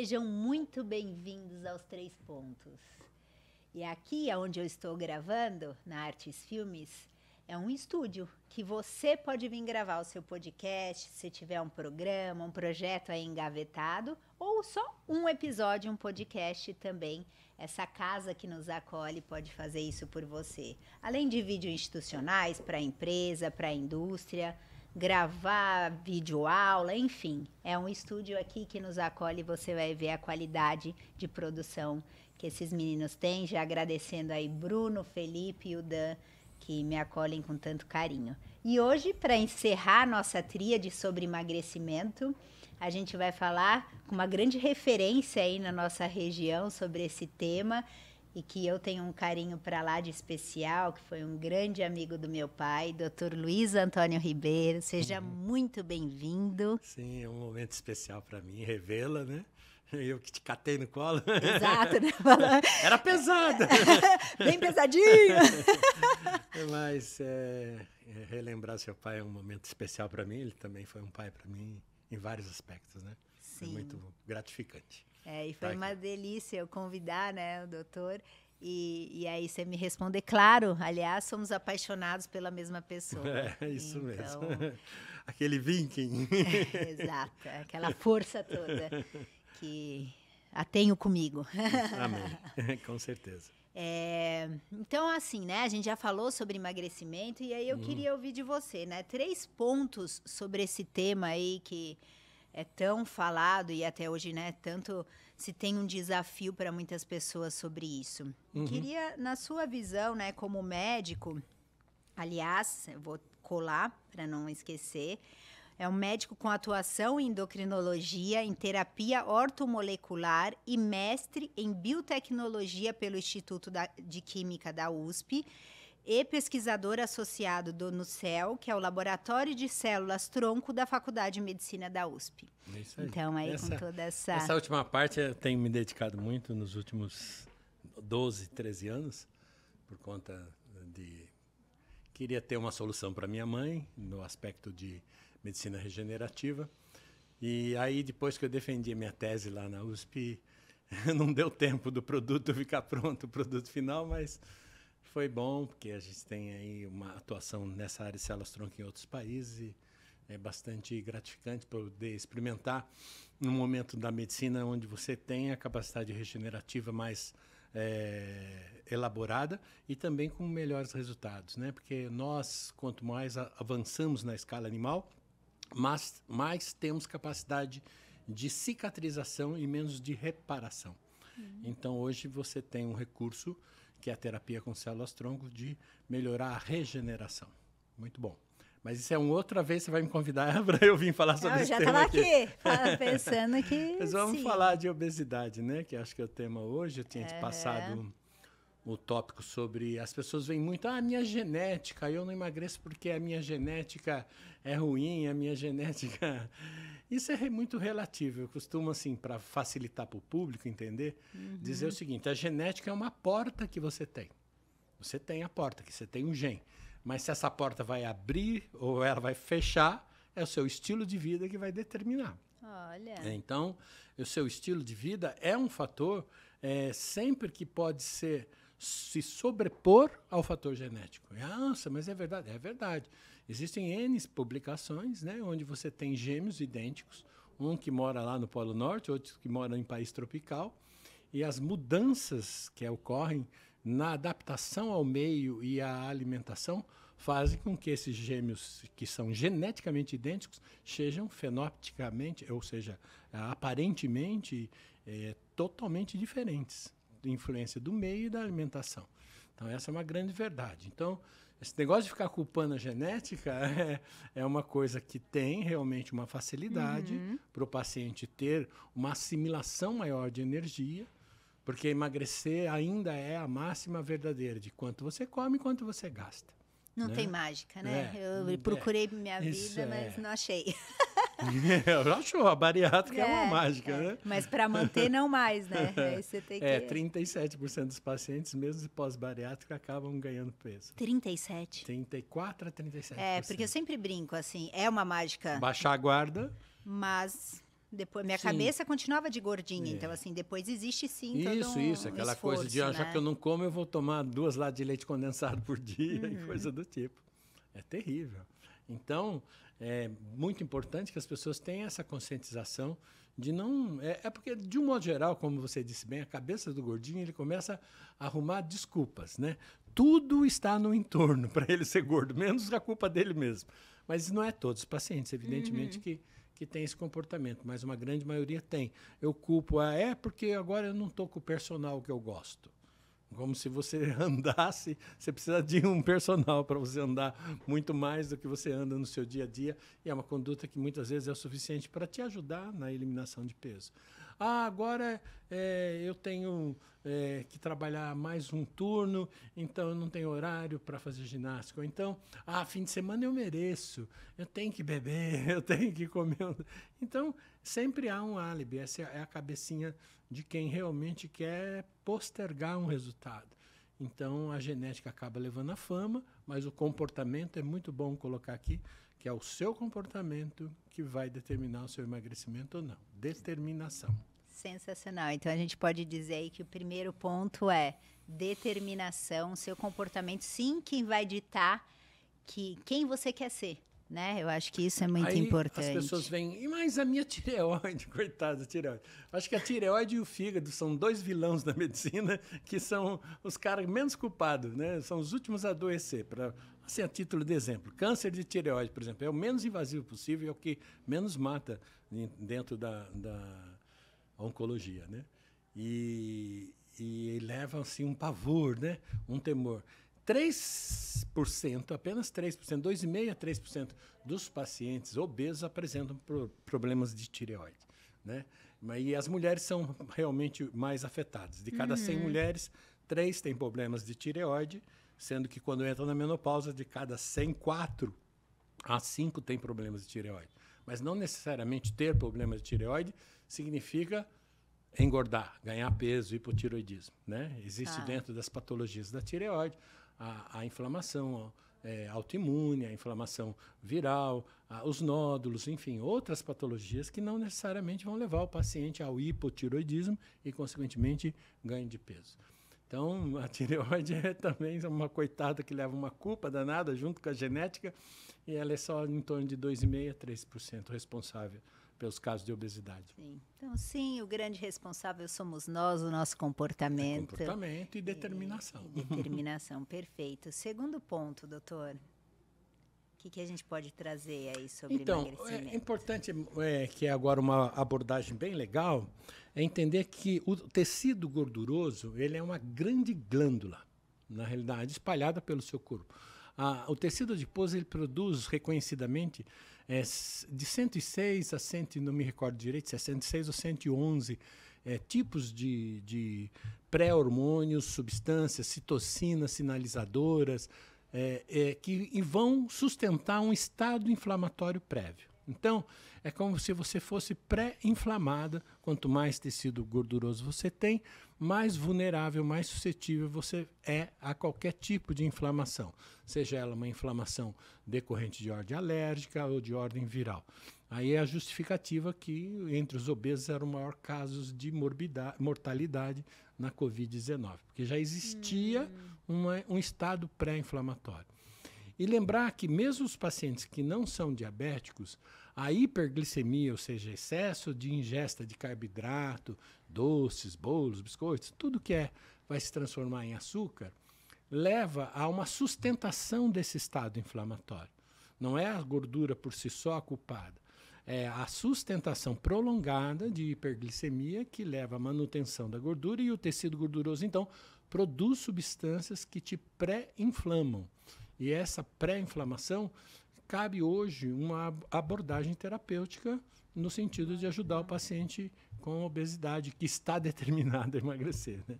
Sejam muito bem-vindos aos Três Pontos. E aqui, onde eu estou gravando, na Artes Filmes, é um estúdio que você pode vir gravar o seu podcast, se tiver um programa, um projeto aí engavetado, ou só um episódio, um podcast também. Essa casa que nos acolhe pode fazer isso por você. Além de vídeos institucionais para a empresa, para a indústria, gravar vídeo aula, enfim. É um estúdio aqui que nos acolhe e você vai ver a qualidade de produção que esses meninos têm. Já agradecendo aí Bruno, Felipe e o Dan que me acolhem com tanto carinho. E hoje, para encerrar nossa tríade sobre emagrecimento, a gente vai falar com uma grande referência aí na nossa região sobre esse tema e que eu tenho um carinho para lá de especial, que foi um grande amigo do meu pai, Dr. Luiz Antônio Ribeiro. Seja uhum. muito bem-vindo. Sim, é um momento especial para mim, revê-la, né? Eu que te catei no colo. Exato, né? Era pesada. Bem pesadinho. Mas é, é, relembrar seu pai é um momento especial para mim. Ele também foi um pai para mim em vários aspectos, né? Sim. Foi muito gratificante. É, e foi tá uma delícia eu convidar, né, o doutor. E, e aí você me responder, claro, aliás, somos apaixonados pela mesma pessoa. É, isso então... mesmo. Aquele vinking. É, exato, aquela força toda que a tenho comigo. Amém, com certeza. É, então, assim, né? A gente já falou sobre emagrecimento e aí eu hum. queria ouvir de você, né? Três pontos sobre esse tema aí que é tão falado e até hoje, né, tanto se tem um desafio para muitas pessoas sobre isso. Uhum. Queria, na sua visão, né, como médico, aliás, vou colar para não esquecer, é um médico com atuação em endocrinologia, em terapia ortomolecular e mestre em biotecnologia pelo Instituto da, de Química da USP e pesquisador associado do NUCEL, que é o Laboratório de Células Tronco da Faculdade de Medicina da USP. É isso aí. Então, aí essa, com toda essa. Essa última parte eu eh, tenho me dedicado muito nos últimos 12, 13 anos, por conta de. Queria ter uma solução para minha mãe, no aspecto de medicina regenerativa. E aí, depois que eu defendi a minha tese lá na USP, não deu tempo do produto ficar pronto, o produto final, mas foi bom, porque a gente tem aí uma atuação nessa área de células tronco em outros países. é bastante gratificante poder experimentar num momento da medicina onde você tem a capacidade regenerativa mais é, elaborada e também com melhores resultados, né? Porque nós, quanto mais avançamos na escala animal, mas mais temos capacidade de cicatrização e menos de reparação. Uhum. Então hoje você tem um recurso que é a terapia com células-tronco, de melhorar a regeneração. Muito bom. Mas isso é uma outra vez você vai me convidar para eu vir falar sobre eu esse tema aqui. Eu já estava aqui, pensando que Mas vamos sim. falar de obesidade, né? Que acho que é o tema hoje. Eu tinha é. te passado o tópico sobre as pessoas vêm muito, ah, minha genética, eu não emagreço porque a minha genética é ruim, a minha genética. Isso é muito relativo. Eu costumo, assim, para facilitar para o público entender, uhum. dizer o seguinte: a genética é uma porta que você tem. Você tem a porta, que você tem um gene. Mas se essa porta vai abrir ou ela vai fechar, é o seu estilo de vida que vai determinar. Olha. É, então, o seu estilo de vida é um fator é, sempre que pode ser se sobrepor ao fator genético. Nossa, mas é verdade, é verdade. Existem N publicações né, onde você tem gêmeos idênticos, um que mora lá no Polo Norte, outro que mora em país tropical, e as mudanças que ocorrem na adaptação ao meio e à alimentação fazem com que esses gêmeos que são geneticamente idênticos sejam fenopticamente, ou seja, aparentemente é, totalmente diferentes influência do meio e da alimentação. Então, essa é uma grande verdade. Então, esse negócio de ficar culpando a genética é, é uma coisa que tem realmente uma facilidade uhum. para o paciente ter uma assimilação maior de energia, porque emagrecer ainda é a máxima verdadeira de quanto você come e quanto você gasta. Não né? tem mágica, né? É, eu procurei é, minha vida, mas é. não achei. eu acho, a bariátrica é, é uma mágica, é. né? Mas para manter, não mais, né? Aí você tem é, 37% dos pacientes, mesmo de pós-bariátrica, acabam ganhando peso. 37? 34 a 37%. É, porque eu sempre brinco, assim, é uma mágica. Baixar a guarda. Mas depois, minha sim. cabeça continuava de gordinha, é. então assim, depois existe sim Isso, um isso, aquela esforço, coisa de, ah, né? já que eu né? não como, eu vou tomar duas latas de leite condensado por dia uhum. e coisa do tipo. É terrível. Então, é muito importante que as pessoas tenham essa conscientização de não. É, é, porque, de um modo geral, como você disse bem, a cabeça do gordinho ele começa a arrumar desculpas, né? Tudo está no entorno para ele ser gordo, menos a culpa dele mesmo. Mas não é todos os pacientes, evidentemente, uhum. que, que tem esse comportamento, mas uma grande maioria tem. Eu culpo a ah, é porque agora eu não estou com o personal que eu gosto. Como se você andasse, você precisa de um personal para você andar muito mais do que você anda no seu dia a dia. E é uma conduta que muitas vezes é o suficiente para te ajudar na eliminação de peso. Ah, agora é, eu tenho é, que trabalhar mais um turno, então eu não tenho horário para fazer ginástica. Ou então, ah, fim de semana eu mereço, eu tenho que beber, eu tenho que comer. Então, sempre há um álibi. Essa é a cabecinha de quem realmente quer postergar um resultado. Então, a genética acaba levando a fama, mas o comportamento é muito bom colocar aqui, que é o seu comportamento que vai determinar o seu emagrecimento ou não. Determinação. Sensacional. Então a gente pode dizer aí que o primeiro ponto é determinação, seu comportamento sim que vai ditar que quem você quer ser. Né? Eu acho que isso é muito Aí, importante. As pessoas vêm, mais a minha tireoide, coitada tireoide. Acho que a tireoide e o fígado são dois vilões da medicina que são os caras menos culpados, né? São os últimos a adoecer. Pra, assim, a título de exemplo, câncer de tireoide, por exemplo, é o menos invasivo possível, é o que menos mata dentro da, da oncologia, né? E, e levam-se assim, um pavor, né? Um temor. 3%, apenas 3%, 2,5% a 3% dos pacientes obesos apresentam pro problemas de tireoide. Né? E as mulheres são realmente mais afetadas. De cada uhum. 100 mulheres, 3 têm problemas de tireoide, sendo que quando entram na menopausa, de cada 100, 4 a 5 têm problemas de tireoide. Mas não necessariamente ter problemas de tireoide significa engordar, ganhar peso, hipotiroidismo. Né? Existe ah. dentro das patologias da tireoide a, a inflamação é, autoimune, a inflamação viral, a, os nódulos, enfim, outras patologias que não necessariamente vão levar o paciente ao hipotiroidismo e, consequentemente, ganho de peso. Então, a tireoide é também uma coitada que leva uma culpa danada junto com a genética e ela é só em torno de 2,5% a 3% responsável pelos casos de obesidade. Sim. Então, sim, o grande responsável somos nós, o nosso comportamento. É comportamento e determinação. E, e determinação, perfeito. Segundo ponto, doutor, o que, que, a gente pode trazer aí sobre então, emagrecimento? Então, é importante, é, que é agora uma abordagem bem legal, é entender que o tecido gorduroso ele é uma grande glândula, na realidade, espalhada pelo seu corpo. Ah, o tecido adiposo ele produz reconhecidamente é, de 106 a 100, não me recordo direito, se é 106 ou 111 é, tipos de, de pré-hormônios, substâncias, citocinas, sinalizadoras, é, é que vão sustentar um estado inflamatório prévio. Então, é como se você fosse pré-inflamada. Quanto mais tecido gorduroso você tem, mais vulnerável, mais suscetível você é a qualquer tipo de inflamação, seja ela uma inflamação decorrente de ordem alérgica ou de ordem viral. Aí é a justificativa que entre os obesos eram o maior casos de mortalidade na Covid-19, porque já existia hum. uma, um estado pré-inflamatório. E lembrar que, mesmo os pacientes que não são diabéticos, a hiperglicemia, ou seja, excesso de ingesta de carboidrato, doces, bolos, biscoitos, tudo que é, vai se transformar em açúcar, leva a uma sustentação desse estado inflamatório. Não é a gordura por si só a culpada. É a sustentação prolongada de hiperglicemia que leva à manutenção da gordura e o tecido gorduroso, então, produz substâncias que te pré-inflamam. E essa pré-inflamação cabe hoje uma abordagem terapêutica no sentido de ajudar o paciente com obesidade que está determinado a emagrecer. Né?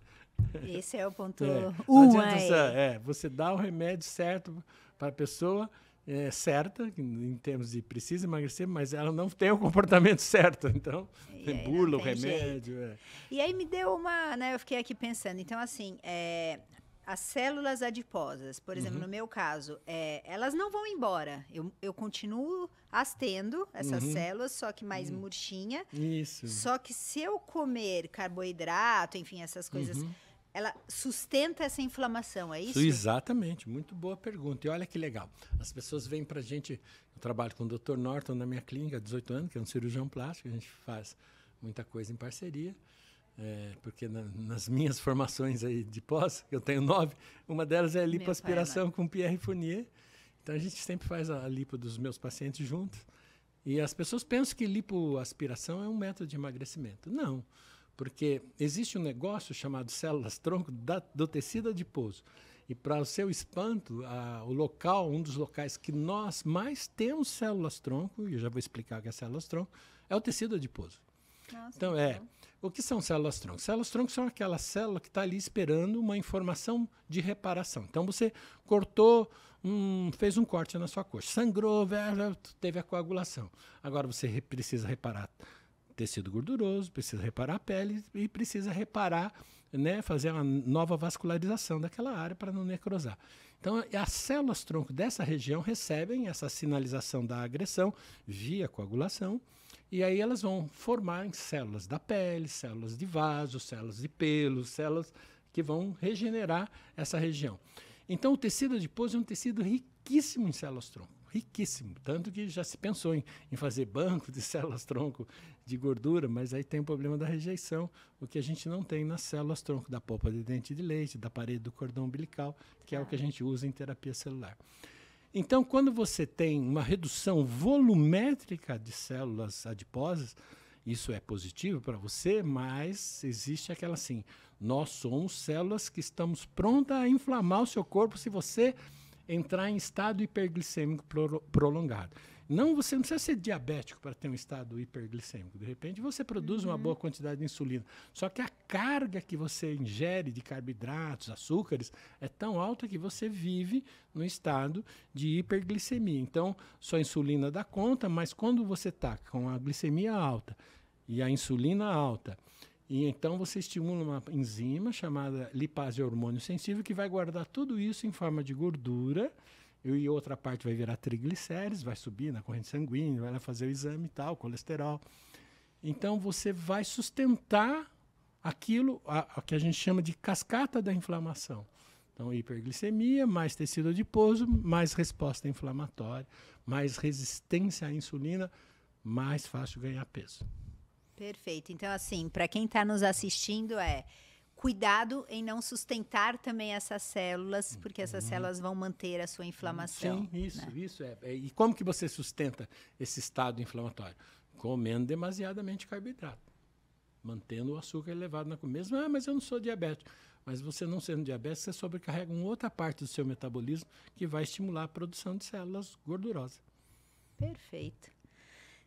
Esse é o ponto é. um. Você, é, você dá o remédio certo para a pessoa é, certa, em termos de precisa emagrecer, mas ela não tem o comportamento certo, então burla o remédio. É. E aí me deu uma, né, eu fiquei aqui pensando, então assim, é, as células adiposas, por exemplo, uhum. no meu caso, é, elas não vão embora. Eu, eu continuo as tendo, essas uhum. células, só que mais uhum. murchinha. Isso. Só que se eu comer carboidrato, enfim, essas coisas, uhum. ela sustenta essa inflamação, é isso? Exatamente. Muito boa pergunta. E olha que legal. As pessoas vêm para a gente. Eu trabalho com o Dr. Norton na minha clínica há 18 anos, que é um cirurgião plástico, a gente faz muita coisa em parceria. É, porque na, nas minhas formações aí de pós, eu tenho nove, uma delas é a lipoaspiração com Pierre Fournier. Então a gente sempre faz a, a lipo dos meus pacientes juntos. E as pessoas pensam que lipoaspiração é um método de emagrecimento. Não, porque existe um negócio chamado células-tronco do tecido adiposo. E para o seu espanto, a, o local, um dos locais que nós mais temos células-tronco, e eu já vou explicar o que é células-tronco, é o tecido adiposo. Nossa, então, é. O que são células-tronco? Células-tronco são aquela célula que está ali esperando uma informação de reparação. Então, você cortou, um, fez um corte na sua coxa, sangrou, teve a coagulação. Agora, você precisa reparar tecido gorduroso, precisa reparar a pele e precisa reparar, né, fazer uma nova vascularização daquela área para não necrosar. Então, é, as células-tronco dessa região recebem essa sinalização da agressão via coagulação e aí elas vão formar em células da pele, células de vaso, células de pelos, células que vão regenerar essa região. Então o tecido adiposo é um tecido riquíssimo em células-tronco, riquíssimo, tanto que já se pensou em, em fazer banco de células-tronco de gordura, mas aí tem o problema da rejeição, o que a gente não tem nas células-tronco da polpa de dente de leite, da parede do cordão umbilical, que é o tá. que a gente usa em terapia celular. Então, quando você tem uma redução volumétrica de células adiposas, isso é positivo para você, mas existe aquela assim: nós somos células que estamos prontas a inflamar o seu corpo se você entrar em estado hiperglicêmico pro prolongado. Não, você não precisa ser diabético para ter um estado hiperglicêmico. De repente, você produz uhum. uma boa quantidade de insulina. Só que a carga que você ingere de carboidratos, açúcares, é tão alta que você vive no estado de hiperglicemia. Então, só a insulina dá conta, mas quando você está com a glicemia alta e a insulina alta, e então você estimula uma enzima chamada lipase hormônio sensível que vai guardar tudo isso em forma de gordura e outra parte vai virar triglicérides, vai subir na corrente sanguínea, vai lá fazer o exame e tal, colesterol. Então você vai sustentar aquilo, a, a que a gente chama de cascata da inflamação. Então, hiperglicemia, mais tecido adiposo, mais resposta inflamatória, mais resistência à insulina, mais fácil ganhar peso. Perfeito. Então, assim, para quem está nos assistindo, é cuidado em não sustentar também essas células, porque essas uhum. células vão manter a sua inflamação. Sim, isso, né? isso é, é. E como que você sustenta esse estado inflamatório? Comendo demasiadamente carboidrato, mantendo o açúcar elevado na comida. Mesmo, ah, mas eu não sou diabético. Mas você não sendo diabético, você sobrecarrega uma outra parte do seu metabolismo que vai estimular a produção de células gordurosas. Perfeito.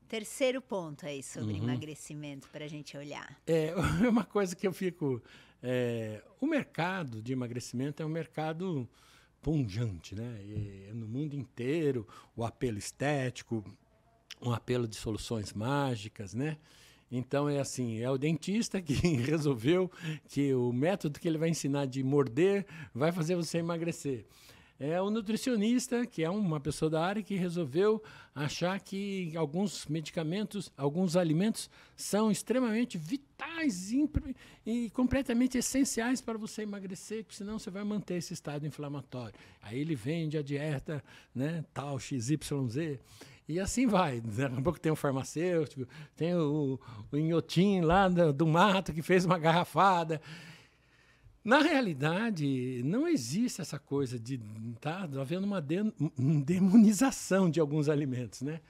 Terceiro ponto aí sobre uhum. emagrecimento para a gente olhar. É, é uma coisa que eu fico é, o mercado de emagrecimento é um mercado pungente, né? E, é no mundo inteiro, o apelo estético, um apelo de soluções mágicas, né? Então é assim, é o dentista que resolveu que o método que ele vai ensinar de morder vai fazer você emagrecer é o nutricionista, que é uma pessoa da área que resolveu achar que alguns medicamentos, alguns alimentos são extremamente vitais e, completamente essenciais para você emagrecer, que senão você vai manter esse estado inflamatório. Aí ele vende a dieta, né, tal XYZ. E assim vai. Daqui a pouco tem um farmacêutico, tem o, o inhotim lá do, do mato que fez uma garrafada. Na realidade, não existe essa coisa de tá, tá havendo uma de, demonização de alguns alimentos, né?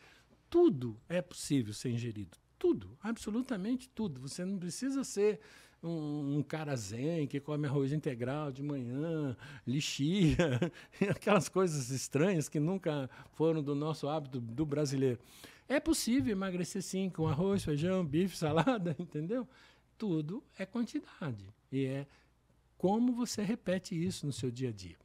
Tudo é possível ser ingerido, tudo, absolutamente tudo. Você não precisa ser um, um cara zen que come arroz integral de manhã, lixia, aquelas coisas estranhas que nunca foram do nosso hábito do brasileiro. É possível emagrecer sim com arroz, feijão, bife, salada, entendeu? Tudo é quantidade e é como você repete isso no seu dia a dia.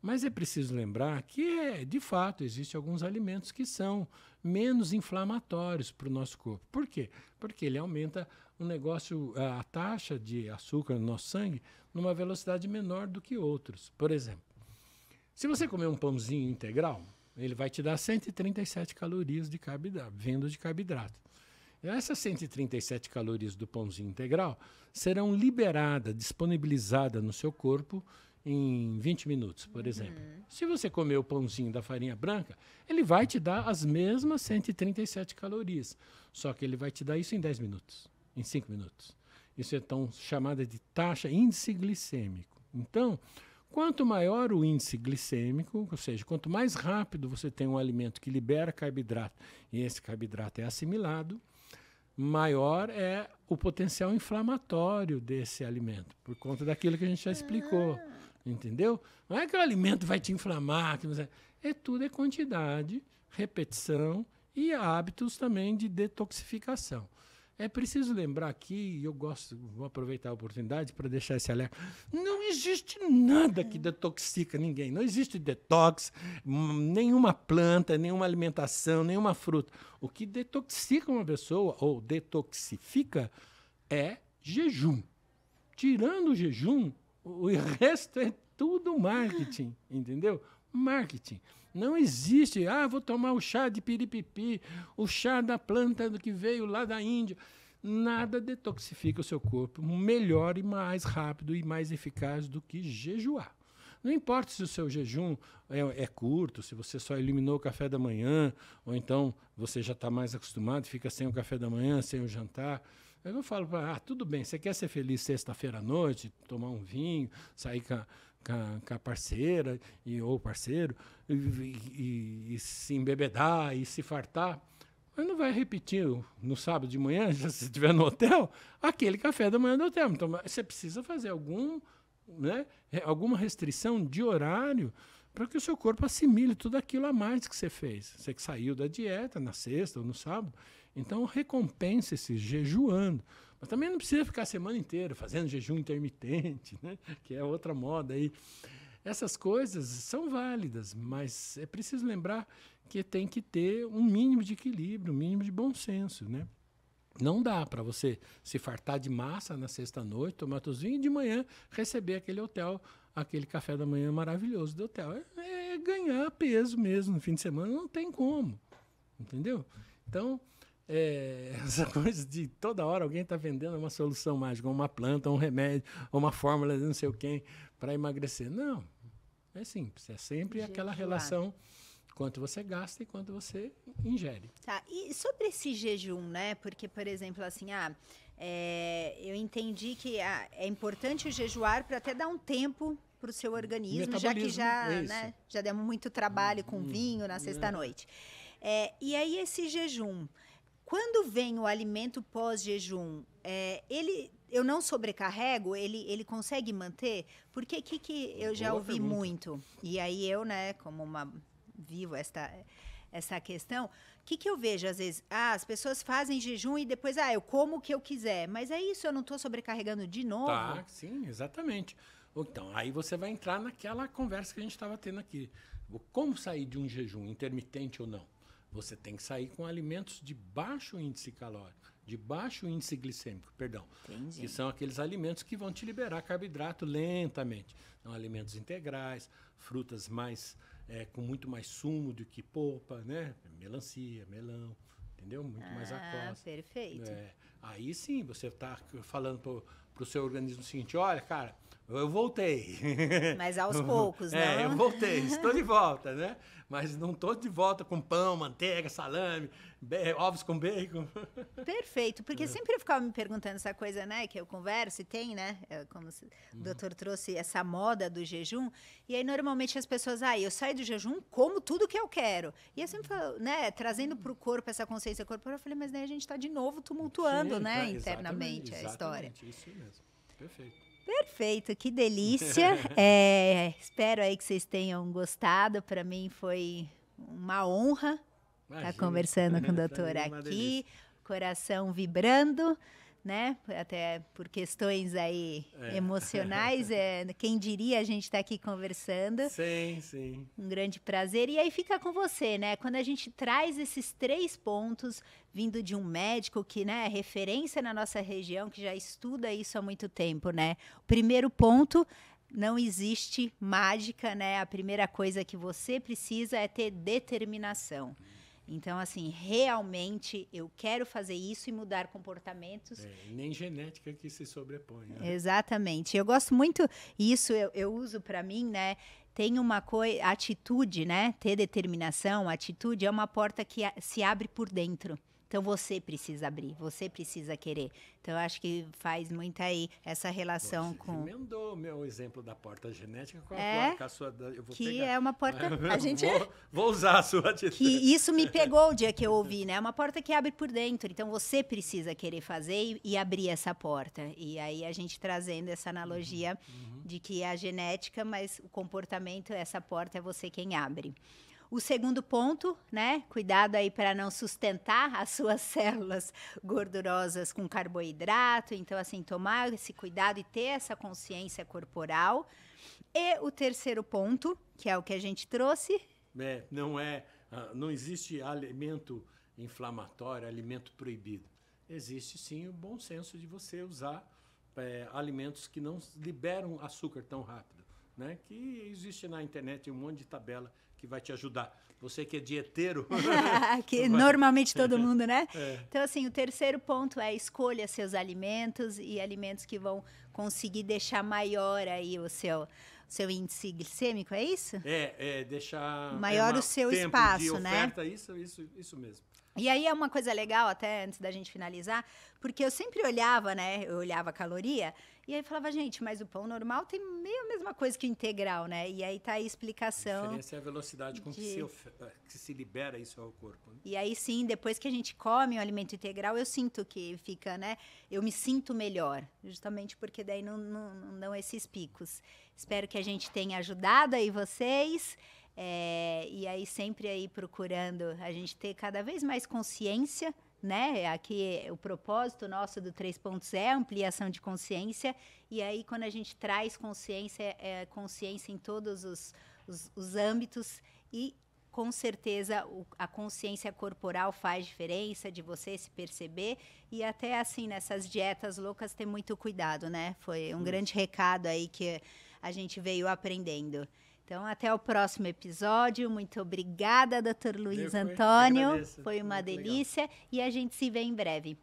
Mas é preciso lembrar que, é, de fato, existem alguns alimentos que são menos inflamatórios para o nosso corpo. Por quê? Porque ele aumenta o negócio, a taxa de açúcar no nosso sangue, numa velocidade menor do que outros. Por exemplo, se você comer um pãozinho integral, ele vai te dar 137 calorias de carboidrato, vendo de carboidrato. Essas 137 calorias do pãozinho integral serão liberadas, disponibilizadas no seu corpo em 20 minutos, por uhum. exemplo. Se você comer o pãozinho da farinha branca, ele vai te dar as mesmas 137 calorias, só que ele vai te dar isso em 10 minutos, em 5 minutos. Isso é tão chamada de taxa índice glicêmico. Então, quanto maior o índice glicêmico, ou seja, quanto mais rápido você tem um alimento que libera carboidrato e esse carboidrato é assimilado, maior é o potencial inflamatório desse alimento, por conta daquilo que a gente já explicou. Ah. Entendeu? Não é que o alimento vai te inflamar, que você... é tudo é quantidade, repetição e hábitos também de detoxificação. É preciso lembrar aqui, e eu gosto, vou aproveitar a oportunidade para deixar esse alerta. Não existe nada que detoxica ninguém. Não existe detox, hum, nenhuma planta, nenhuma alimentação, nenhuma fruta. O que detoxica uma pessoa ou detoxifica é jejum. Tirando o jejum, o resto é tudo marketing, entendeu? Marketing. Não existe, ah, vou tomar o chá de piripipi, o chá da planta que veio lá da Índia. Nada detoxifica o seu corpo melhor e mais rápido e mais eficaz do que jejuar. Não importa se o seu jejum é, é, curto, se você só eliminou o café da manhã, ou então você já está mais acostumado, e fica sem o café da manhã, sem o jantar. Eu não falo, ah, tudo bem, você quer ser feliz sexta-feira à noite, tomar um vinho, sair com a com a, parceira e, ou parceiro e, e, e, se embebedar e se fartar. Mas não vai repetir no sábado de manhã, já se estiver no hotel, aquele café da manhã do hotel. Então, você precisa fazer algum, né, alguma restrição de horário para que o seu corpo assimile tudo aquilo a mais que você fez. Você que saiu da dieta na sexta ou no sábado. Então, recompense-se jejuando. Mas também não precisa ficar a semana inteira fazendo jejum intermitente, né? que é outra moda aí. Essas coisas são válidas, mas é preciso lembrar que tem que ter um mínimo de equilíbrio, um mínimo de bom senso, né? Não dá para você se fartar de massa na sexta-noite, tomar tuzinho e de manhã receber aquele hotel aquele café da manhã maravilhoso do hotel. É, é ganhar peso mesmo no fim de semana, não tem como. Entendeu? Então, é, essa coisa de toda hora alguém está vendendo uma solução mágica, uma planta, um remédio, uma fórmula de não sei o quem para emagrecer. Não. É simples. É sempre aquela relação quanto você gasta e quanto você ingere. Tá. E sobre esse jejum, né? Porque, por exemplo, assim, ah, é, eu entendi que ah, é importante o jejuar para até dar um tempo para o seu hum, organismo, já que já, é né, já demos muito trabalho com hum, vinho na sexta-noite. É. é. e aí, esse jejum, quando vem o alimento pós-jejum, é, ele eu não sobrecarrego, ele, ele consegue manter? Porque o que, que eu já Boa ouvi pergunta. muito, e aí eu, né, como uma vivo esta, essa questão, o que, que eu vejo às vezes? Ah, as pessoas fazem jejum e depois, ah, eu como o que eu quiser. Mas é isso, eu não estou sobrecarregando de tá, novo? Tá, sim, exatamente. Exatamente. Então, aí você vai entrar naquela conversa que a gente estava tendo aqui. Como sair de um jejum, intermitente ou não? Você tem que sair com alimentos de baixo índice calórico, de baixo índice glicêmico, perdão. Entendi. Que são aqueles alimentos que vão te liberar carboidrato lentamente. São alimentos integrais, frutas mais é, com muito mais sumo do que polpa, né? Melancia, melão, entendeu? Muito ah, mais aquosa. Perfeito. É, aí sim, você está falando para o seu organismo o seguinte: olha, cara eu voltei. Mas aos poucos, né? É, eu voltei, estou de volta, né? Mas não estou de volta com pão, manteiga, salame, ovos com bacon. Perfeito, porque é. sempre eu ficava me perguntando essa coisa, né? Que eu converso e tem, né? É como o uhum. doutor trouxe essa moda do jejum. E aí, normalmente, as pessoas, ah, eu saio do jejum, como tudo que eu quero. E eu sempre uhum. falo, né? Trazendo para o corpo essa consciência corporal, eu falei, mas daí né, a gente está de novo tumultuando, Sim, né? Tá, internamente exatamente, a história. Isso mesmo, perfeito. Perfeito, que delícia. é, espero aí que vocês tenham gostado. Para mim foi uma honra estar conversando com o doutor é aqui. Coração vibrando né? Até por questões aí é. emocionais, é, quem diria a gente está aqui conversando. Sim, sim. Um grande prazer. E aí fica com você, né? Quando a gente traz esses três pontos vindo de um médico que, né, é referência na nossa região, que já estuda isso há muito tempo, né? O primeiro ponto não existe mágica, né? A primeira coisa que você precisa é ter determinação. Então, assim, realmente eu quero fazer isso e mudar comportamentos. É, nem genética que se sobrepõe. Né? Exatamente. Eu gosto muito, isso eu, eu uso para mim, né? Tem uma coisa, atitude, né? Ter determinação, atitude é uma porta que a, se abre por dentro. Então você precisa abrir, você precisa querer. Então eu acho que faz muito aí essa relação você com. Emendou o meu exemplo da porta genética com a, é, porta, a sua. Eu vou que pegar. é uma porta. a gente vou, vou, usar a sua atitude. Que isso me pegou o dia que eu ouvi, né? É uma porta que abre por dentro. Então você precisa querer fazer e, e abrir essa porta. E aí a gente trazendo essa analogia uhum. uhum. de que é a genética, mas o comportamento, essa porta é você quem abre. O segundo ponto, né? Cuidado aí para não sustentar as suas células gordurosas com carboidrato. Então, assim, tomar esse cuidado e ter essa consciência corporal. E o terceiro ponto, que é o que a gente trouxe. É, não é, ah, não existe alimento inflamatório, alimento proibido. Existe sim o bom senso de você usar é, alimentos que não liberam açúcar tão rápido, né? Que existe na internet um monte de tabela que vai te ajudar. Você que é dieteiro. que vai... normalmente todo é. mundo, né? É. Então, assim, o terceiro ponto é escolha seus alimentos e alimentos que vão conseguir deixar maior aí o seu, seu índice glicêmico, é isso? É, é deixar maior é, o seu tempo espaço, de né? oferta, né? Isso, isso, isso mesmo. E aí é uma coisa legal, até antes da gente finalizar, porque eu sempre olhava, né? Eu olhava a caloria e aí falava, gente, mas o pão normal tem meio a mesma coisa que o integral, né? E aí tá a explicação. A diferença é a velocidade com que, se eh, que, se libera isso ao corpo. Né? E aí sim, depois que a gente come o alimento integral, eu sinto que fica, né? Eu me sinto melhor, justamente porque daí não, não, não dão esses picos. Espero que a gente tenha ajudado aí vocês. É, e aí sempre aí procurando a gente ter cada vez mais consciência, né? Aqui o propósito nosso do 3.0 é ampliação de consciência. E aí quando a gente traz consciência, é, consciência em todos os, os, os âmbitos e com certeza o, a consciência corporal faz diferença de você se perceber e até assim nessas dietas loucas ter muito cuidado, né? Foi um Sim. grande recado aí que a gente veio aprendendo. Então, até o próximo episódio. Muito obrigada, doutor Luiz Eu Antônio. Foi uma Muito delícia legal. e a gente se vê em breve.